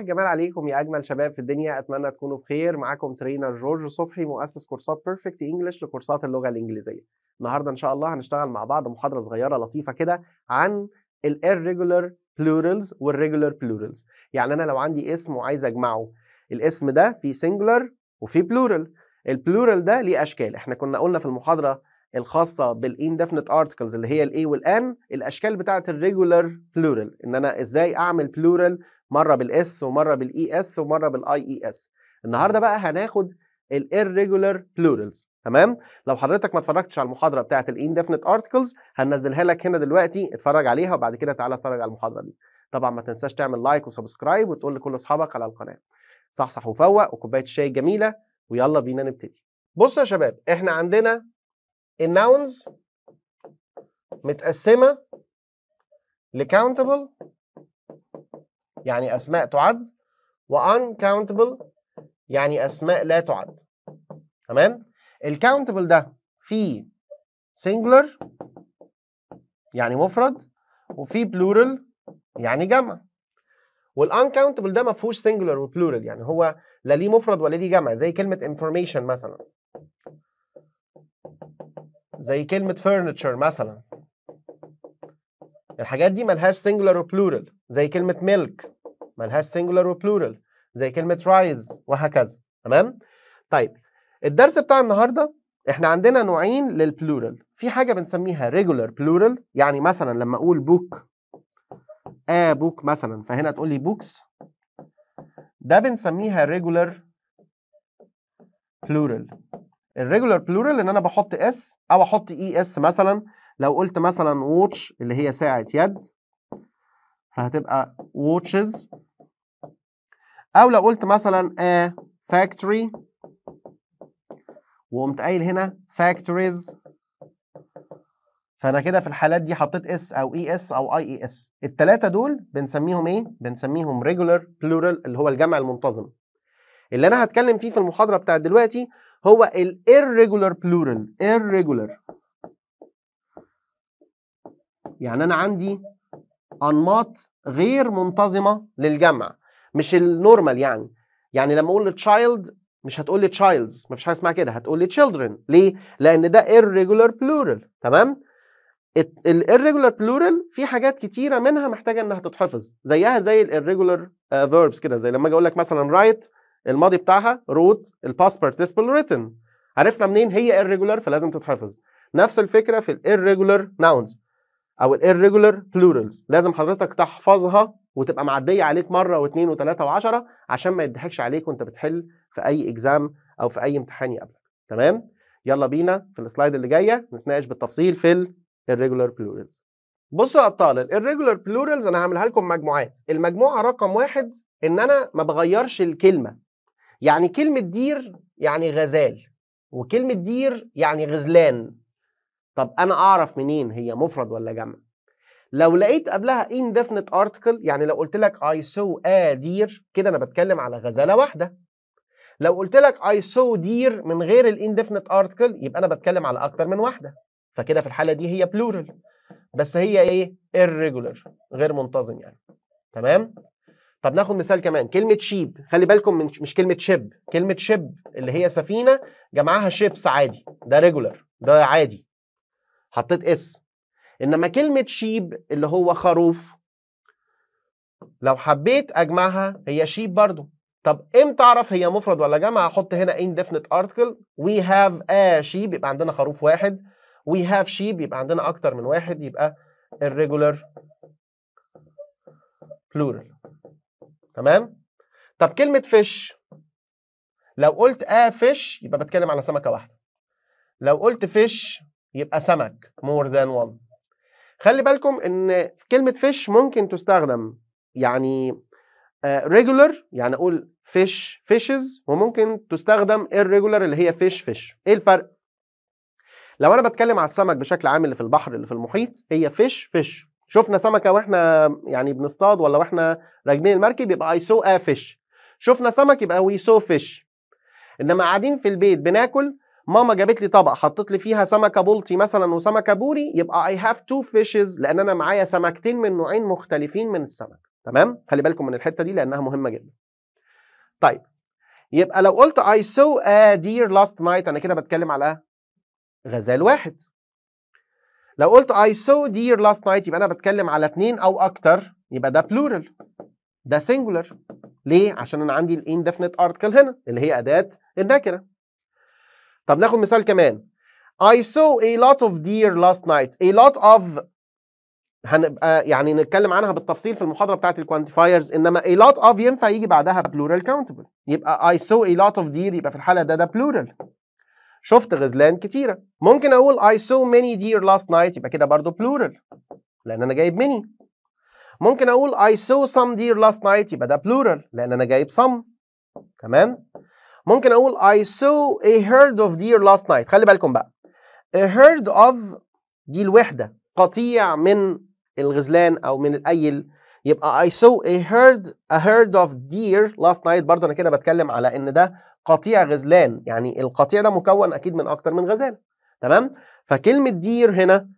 صباح الجمال عليكم يا اجمل شباب في الدنيا اتمنى تكونوا بخير معاكم ترينر جورج صبحي مؤسس كورسات بيرفكت انجلش لكورسات اللغه الانجليزيه النهارده ان شاء الله هنشتغل مع بعض محاضره صغيره لطيفه كده عن الirregular بلورلز والريجولر بلورلز يعني انا لو عندي اسم وعايز اجمعه الاسم ده فيه singular وفيه بلورل البلورال ده ليه اشكال احنا كنا قلنا في المحاضره الخاصه بالاندفنت ارتكلز اللي هي الاي والان الاشكال بتاعه الريجولر بلورال ان انا ازاي اعمل بلورال مره بالاس ومره بالاي اس ومره بالاي اي اس النهارده بقى هناخد الirregular plurals تمام لو حضرتك ما اتفرجتش على المحاضره بتاعه الاندفنت ارتكلز هننزلها لك هنا دلوقتي اتفرج عليها وبعد كده تعالى اتفرج على المحاضره دي طبعا ما تنساش تعمل لايك وسبسكرايب وتقول لكل اصحابك على القناه صحصح وفوق وكوبايه الشاي جميله ويلا بينا نبتدي بصوا يا شباب احنا عندنا الناونز متقسمه لكاونتبل يعني أسماء تعد uncountable يعني أسماء لا تعد تمام الكاونتبل ده فيه سنجلر يعني مفرد وفيه بلورال يعني جمع والانكاونتبل ده ما فيهوش سنجلر وبلورال يعني هو لا ليه مفرد ولا ليه جمع زي كلمه information مثلا زي كلمه furniture مثلا الحاجات دي ملهاش سنجلر وبلورال زي كلمة milk ملهاش و plural زي كلمة rise وهكذا تمام؟ طيب الدرس بتاع النهاردة احنا عندنا نوعين للبلورال في حاجة بنسميها regular plural يعني مثلا لما أقول book آه بوك مثلا فهنا تقول لي books ده بنسميها plural ال الريجولار بلورال ان انا بحط اس او احط اي e اس مثلا لو قلت مثلا ووتش اللي هي ساعه يد فهتبقى watches او لو قلت مثلا a آه، factory وقمت قايل هنا factories فانا كده في الحالات دي حطيت اس او اي e اس او اي اي اس التلاته دول بنسميهم ايه بنسميهم regular plural اللي هو الجمع المنتظم اللي انا هتكلم فيه في المحاضره بتاعت دلوقتي هو ال irregular plural irregular يعني انا عندي انماط غير منتظمه للجمع مش النورمال يعني يعني لما اقول تشايلد مش هتقول لي تشايلدز مفيش حاجه اسمها كده هتقول لي children ليه لان ده irregular plural تمام الirregular plural في حاجات كتيره منها محتاجه انها تتحفظ زيها زي الirregular آه، verbs كده زي لما اجي اقول لك مثلا رايت الماضي بتاعها wrote الباست participle written عرفنا منين هي irregular فلازم تتحفظ نفس الفكره في الirregular nouns او الايرجولار بلورالز لازم حضرتك تحفظها وتبقى معديه عليك مره واثنين وثلاثه وعشرة عشان ما يضحكش عليك وانت بتحل في اي اكزام او في اي امتحان يقابلك تمام يلا بينا في السلايد اللي جايه نتناقش بالتفصيل في الريجولار بلورالز بصوا يا ابطال الريجولار بلورالز انا هعملها لكم مجموعات المجموعه رقم واحد ان انا ما بغيرش الكلمه يعني كلمه دير يعني غزال وكلمه دير يعني غزلان طب انا اعرف منين هي مفرد ولا جمع لو لقيت قبلها indefinite article يعني لو قلت لك I saw a deer كده انا بتكلم على غزاله واحده لو قلت لك I saw deer من غير الانديفنت article يبقى انا بتكلم على اكتر من واحده فكده في الحاله دي هي plural بس هي ايه irregular غير منتظم يعني تمام طب ناخد مثال كمان كلمه شيب خلي بالكم من مش كلمه شيب كلمه شيب اللي هي سفينه جمعها شيبس عادي ده ريجولار ده عادي حطيت اس انما كلمه شيب اللي هو خروف لو حبيت اجمعها هي شيب برضو طب امتى اعرف هي مفرد ولا جمع احط هنا indefinite article we have a sheep يبقى عندنا خروف واحد we have sheep يبقى عندنا اكتر من واحد يبقى irregular plural تمام طب كلمه fish لو قلت a fish يبقى بتكلم على سمكه واحده لو قلت fish يبقى سمك مور ذان وان خلي بالكم ان كلمه فيش ممكن تستخدم يعني uh, يعني اقول فيش فيشز وممكن تستخدم irregular اللي هي فيش فيش ايه الفرق لو انا بتكلم على السمك بشكل عام اللي في البحر اللي في المحيط هي فيش فيش شفنا سمكه واحنا يعني بنصطاد ولا واحنا راكبين المركب يبقى اي سو ا فيش شفنا سمك يبقى وي سو فيش انما قاعدين في البيت بناكل ماما جابت لي طبق حطت لي فيها سمكه بلطي مثلا وسمكه بوري يبقى اي هاف تو فيشز لان انا معايا سمكتين من نوعين مختلفين من السمك تمام خلي بالكم من الحته دي لانها مهمه جدا طيب يبقى لو قلت I saw a deer last night أنا كده بتكلم على غزال واحد لو قلت I saw deer last night يبقى أنا بتكلم على اتنين أو أكتر يبقى ده plural ده singular ليه؟ عشان أنا عندي ال indefinite article هنا اللي هي أداة النكرة طب ناخد مثال كمان I saw a lot of deer last night a lot of هنبقى آه، يعني نتكلم عنها بالتفصيل في المحاضره بتاعت الكوانتيفايرز انما a lot of ينفع يجي بعدها plural countable يبقى I saw a lot of deer يبقى في الحاله ده ده plural شفت غزلان كتيره ممكن اقول I saw many deer last night يبقى كده برضو plural لان انا جايب many ممكن اقول I saw some deer last night يبقى ده plural لان انا جايب some تمام ممكن اقول I saw a herd of deer last night خلي بالكم بقى a herd of دي الوحده قطيع من الغزلان او من الايل يبقى I saw a herd a herd of deer last night برضه انا كده بتكلم على ان ده قطيع غزلان يعني القطيع ده مكون اكيد من اكتر من غزاله تمام فكلمه دير هنا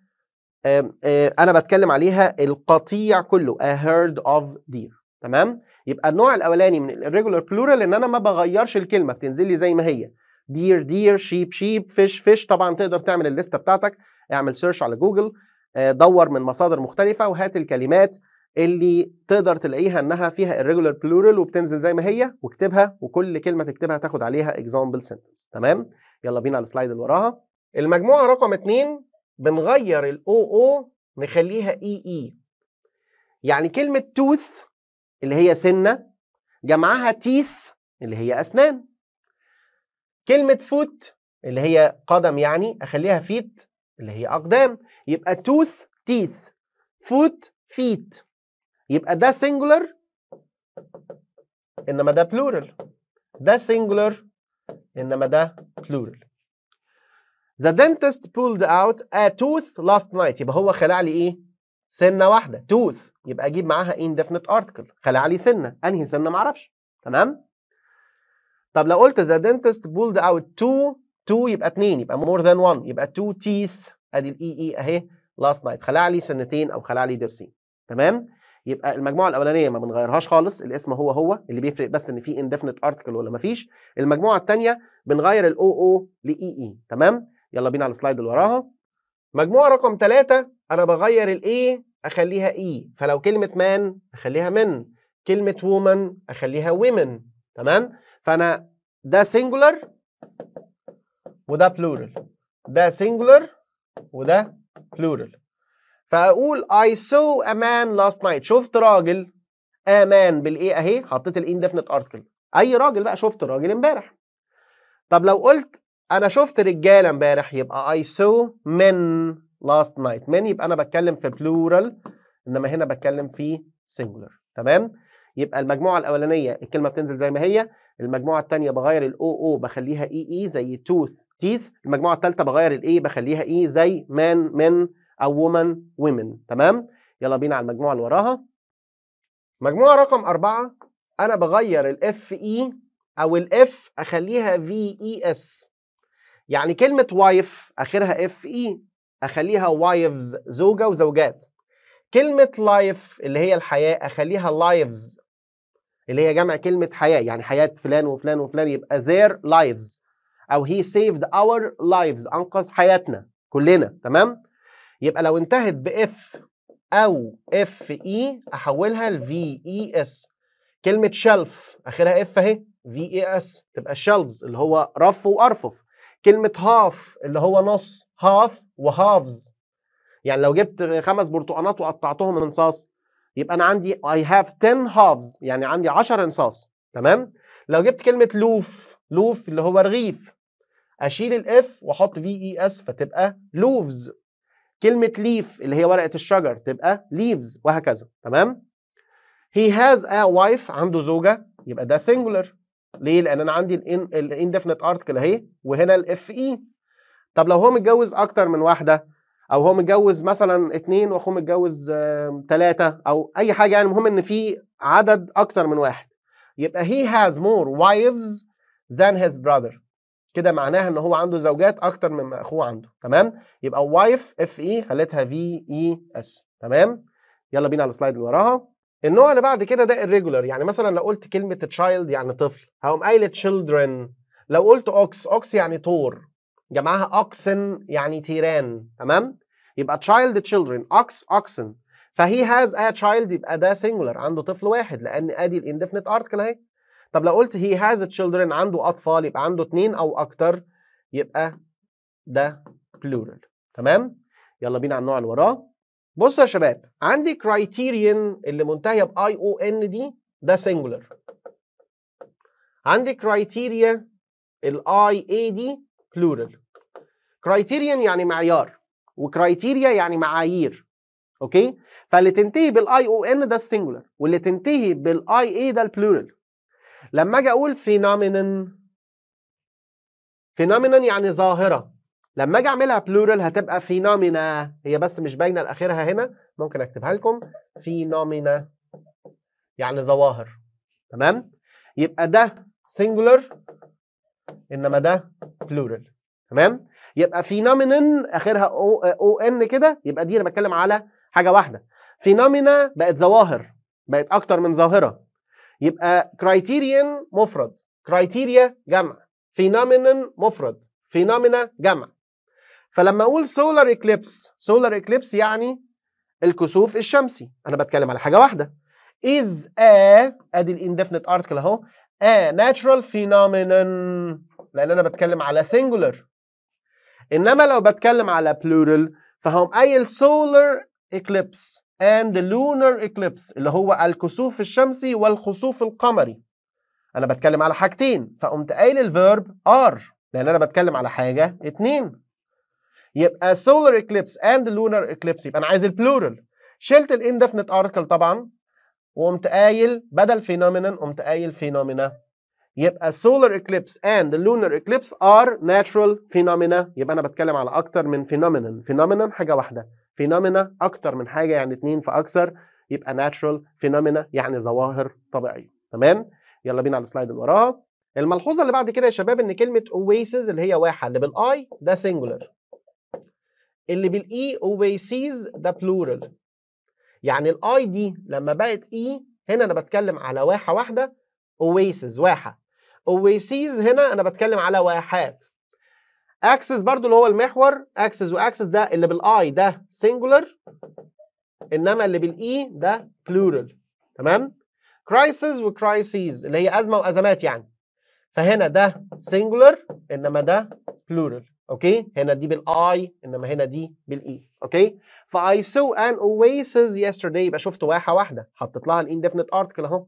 انا بتكلم عليها القطيع كله a herd of deer تمام يبقى النوع الاولاني من الريجولار بلورال ان انا ما بغيرش الكلمه بتنزل لي زي ما هي دير دير شيب شيب فيش فيش طبعا تقدر تعمل الليسته بتاعتك اعمل سيرش على جوجل آه، دور من مصادر مختلفه وهات الكلمات اللي تقدر تلاقيها انها فيها irregular بلورال وبتنزل زي ما هي واكتبها وكل كلمه تكتبها تاخد عليها اكزامبل سنتنس تمام يلا بينا على السلايد اللي وراها المجموعه رقم 2 بنغير الاو او نخليها اي e اي e. يعني كلمه توث اللي هي سنة جمعها تيث اللي هي أسنان كلمة فوت اللي هي قدم يعني أخليها فيت اللي هي أقدام يبقى توث تيث فوت فيت يبقى ده سنجولر إنما ده بلورال ده سنجولر إنما ده بلورال The dentist pulled out a tooth last night يبقى هو خلع لي إيه؟ سنه واحده توث يبقى اجيب معاها اندفنت ارتكل خلع لي سنه انهي سنه معرفش تمام طب لو قلت the dentist pulled out two two يبقى اتنين يبقى more than one يبقى two teeth ادي الاي اي e e اهي last night خلع لي سنتين او خلع لي ضرسين تمام يبقى المجموعه الاولانيه ما بنغيرهاش خالص الاسم هو هو اللي بيفرق بس ان في اندفنت ارتكل ولا ما فيش المجموعه الثانيه بنغير الاو او لاي اي e تمام يلا بينا على السلايد اللي وراها مجموعه رقم ثلاثة انا بغير الايه اخليها اي e، فلو كلمه مان اخليها من كلمه وومن اخليها ويمن تمام فانا ده سنجولار وده بلورال ده سنجولار وده بلورال فاقول I saw a man last night شفت راجل امان man بالايه اهي حطيت الاندفنت ارتكل اي راجل بقى شفت راجل امبارح طب لو قلت انا شفت رجاله امبارح يبقى I saw men last night من يبقى انا بتكلم في plural انما هنا بتكلم في singular تمام يبقى المجموعه الاولانيه الكلمه بتنزل زي ما هي المجموعه الثانيه بغير الاو او بخليها اي e اي e زي tooth teeth المجموعه الثالثه بغير الاي e بخليها اي زي man men او woman women تمام يلا بينا على المجموعه اللي وراها مجموعه رقم أربعة انا بغير الاف اي او الاف اخليها في اي اس يعني كلمه وايف اخرها اف اي اخليها وايفز زوجه وزوجات كلمه لايف اللي هي الحياه اخليها لايفز اللي هي جمع كلمه حياه يعني حياه فلان وفلان وفلان يبقى their lives او he saved our lives انقذ حياتنا كلنا تمام يبقى لو انتهت باف او اف اي e، احولها لفي اي اس كلمه شلف اخرها اف اهي في اي اس تبقى شلفز اللي هو رف وارفف كلمه هاف اللي هو نص هاف وهافز يعني لو جبت خمس برتقانات وقطعتهم من صاص يبقى انا عندي اي هاف 10 هافز يعني عندي 10 انصاص تمام لو جبت كلمه لوف لوف اللي هو رغيف اشيل الاف واحط في اي اس فتبقى لوفز كلمه ليف اللي هي ورقه الشجر تبقى ليفز وهكذا تمام he has a wife عنده زوجه يبقى ده singular ليه؟ لان انا عندي الاندفنت ارتكل اهي وهنا الاف اي e. طب لو هو متجوز اكتر من واحده او هو متجوز مثلا اتنين واخوه متجوز ثلاثه او اي حاجه يعني المهم ان في عدد اكتر من واحد يبقى he has more wives than his brother كده معناها ان هو عنده زوجات اكتر مما اخوه عنده تمام يبقى wife اف اي e خليتها في اي اس تمام يلا بينا على السلايد اللي وراها النوع اللي بعد كده ده الريجولر يعني مثلا لو قلت كلمه تشايلد يعني طفل هقوم قايل تشيلدرن لو قلت اوكس اوكس يعني تور جمعها اوكسن يعني تيران تمام يبقى تشايلد تشيلدرن اوكس اوكسن فهي هاز ا تشايلد يبقى ده سينجولار عنده طفل واحد لان ادي الاندفنت ارتكل اهي طب لو قلت هي هاز تشيلدرن عنده اطفال يبقى عنده اتنين او اكتر يبقى ده بلورال تمام يلا بينا على النوع اللي وراه بص يا شباب عندي كرايتيريان اللي منتهيه باي او ان دي ده سنجولار عندي كرايتيريا الاي اي دي بلورال كرايتيريان يعني معيار وكرايتيريا يعني معايير اوكي فاللي تنتهي بالاي او ان ده السنجولار واللي تنتهي بالاي اي ده البلورال لما اجي اقول فينومينن فينومينن يعني ظاهره لما اجي اعملها بلورال هتبقى فينومينا هي بس مش باينه لاخرها هنا ممكن اكتبها لكم فينومينا يعني ظواهر تمام يبقى ده سنجولار انما ده بلورال تمام يبقى فينومينن اخرها او, أو ان كده يبقى دي انا بتكلم على حاجه واحده فينومينا بقت ظواهر بقت اكتر من ظاهره يبقى كرايتيريان مفرد كرايتيريا جمع فينومينن مفرد فينومينا جمع فلما اقول سولار اكليبس سولار اكليبس يعني الكسوف الشمسي انا بتكلم على حاجه واحده is a ادي الاندفنت ارتكل اهو a natural phenomenon لان انا بتكلم على singular انما لو بتكلم على plural فهم قايل solar eclipse and the lunar eclipse اللي هو الكسوف الشمسي والخسوف القمري انا بتكلم على حاجتين فقمت قايل الفيرب ار لان انا بتكلم على حاجه اتنين يبقى solar eclipse and lunar eclipse يبقى انا عايز البلورال شلت الاندفنت ارتكل طبعا وقمت قايل بدل فينومينا قمت قايل فينومينا يبقى solar eclipse and lunar eclipse are natural phenomena يبقى انا بتكلم على اكتر من فينومينا فينومينا حاجه واحده فينومينا اكتر من حاجه يعني اتنين فاكثر يبقى natural phenomena يعني ظواهر طبيعيه تمام يلا بينا على السلايد اللي وراها الملحوظه اللي بعد كده يا شباب ان كلمه اويسز اللي هي واحه اللي بالاي ده singular اللي بالاي اوبيسيز ده بلورال يعني الاي دي لما بقت اي e، هنا انا بتكلم على واحه واحده اويسز واحه اويسيز هنا انا بتكلم على واحات اكسس برضو اللي هو المحور اكسس واكسس ده اللي بالاي ده سنجولار انما اللي بالاي e ده بلورال تمام كرايسز وكرايسيز اللي هي ازمه وازمات يعني فهنا ده سنجولار انما ده بلورال اوكي هنا دي بالاي انما هنا دي بالاي اوكي فاي سو ان اويسز yesterday يبقى شفت واحه واحده حطيت لها الانديفينيت ارتكل اهو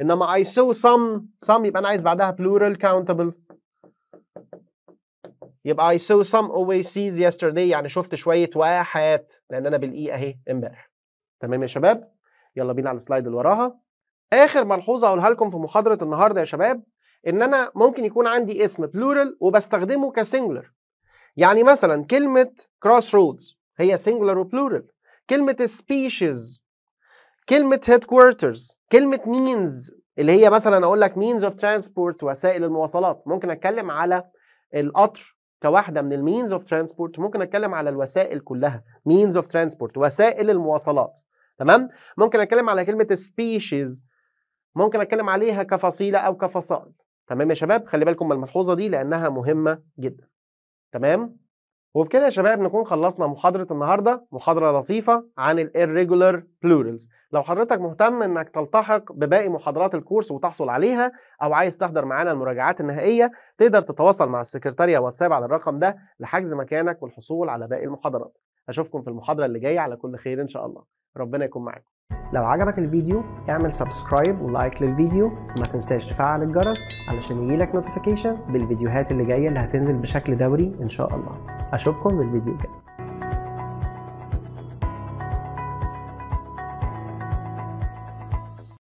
انما اي سو سم سم يبقى انا عايز بعدها plural countable يبقى I saw some اويسز yesterday يعني شفت شوية واحات لأن أنا بالإي أهي إمبارح. تمام يا شباب؟ يلا بينا على السلايد اللي وراها. آخر ملحوظة هقولها لكم في محاضرة النهاردة يا شباب إن أنا ممكن يكون عندي اسم plural وبستخدمه كسنجلر يعني مثلا كلمة كروس رودز هي singular و plural كلمة species كلمة headquarters كلمة means اللي هي مثلا اقول لك means of transport وسائل المواصلات ممكن اتكلم على القطر كواحدة من means of transport ممكن اتكلم على الوسائل كلها means of transport وسائل المواصلات تمام ممكن اتكلم على كلمة species ممكن اتكلم عليها كفصيلة او كفصائل تمام يا شباب خلي بالكم من الملحوظة دي لانها مهمة جدا تمام وبكده يا شباب نكون خلصنا محاضرة النهاردة محاضرة لطيفة عن الirregular plurals لو حضرتك مهتم انك تلتحق بباقي محاضرات الكورس وتحصل عليها او عايز تحضر معانا المراجعات النهائية تقدر تتواصل مع السكرتارية واتساب على الرقم ده لحجز مكانك والحصول على باقي المحاضرات أشوفكم في المحاضرة اللي جاية على كل خير إن شاء الله ربنا يكون معاكم لو عجبك الفيديو اعمل سبسكرايب ولايك للفيديو وما تنساش تفعل الجرس علشان يجيلك نوتيفيكيشن بالفيديوهات اللي جايه اللي هتنزل بشكل دوري ان شاء الله اشوفكم بالفيديو الجاي